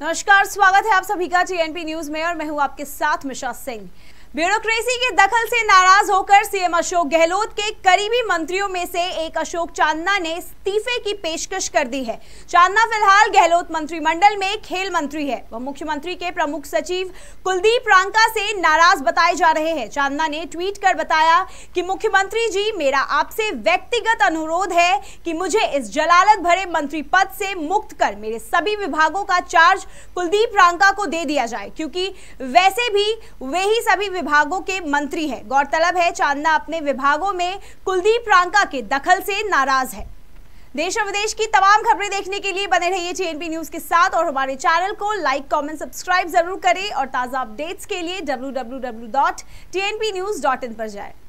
नमस्कार स्वागत है आप सभी का जीएनपी न्यूज में और मैं हूं आपके साथ मिशा सिंह ब्यूरोक्रेसी के दखल से नाराज होकर सीएम अशोक गहलोत के करीबी मंत्रियों में से एक अशोक चांदना ने इस्तीफे की पेशकश कर दी है चांदना फिलहाल गहलोत मंत्रिमंडल में खेल मंत्री है वह मुख्यमंत्री के प्रमुख सचिव कुलदीप रांका से नाराज बताए जा रहे हैं चांदना ने ट्वीट कर बताया कि मुख्यमंत्री जी मेरा आपसे व्यक्तिगत अनुरोध है कि मुझे इस जलालत भरे मंत्री पद से मुक्त कर मेरे सभी विभागों का चार्ज कुलदीप रांका को दे दिया जाए क्योंकि वैसे भी वे ही सभी विभागों के मंत्री है गौरतलब है चांदना अपने विभागों में कुलदीप रांका के दखल से नाराज है देश और विदेश की तमाम खबरें देखने के लिए बने रहिए जेएनपी न्यूज के साथ और हमारे चैनल को लाइक कमेंट सब्सक्राइब जरूर करें और ताज़ा अपडेट्स के लिए डब्ल्यू पर जाएं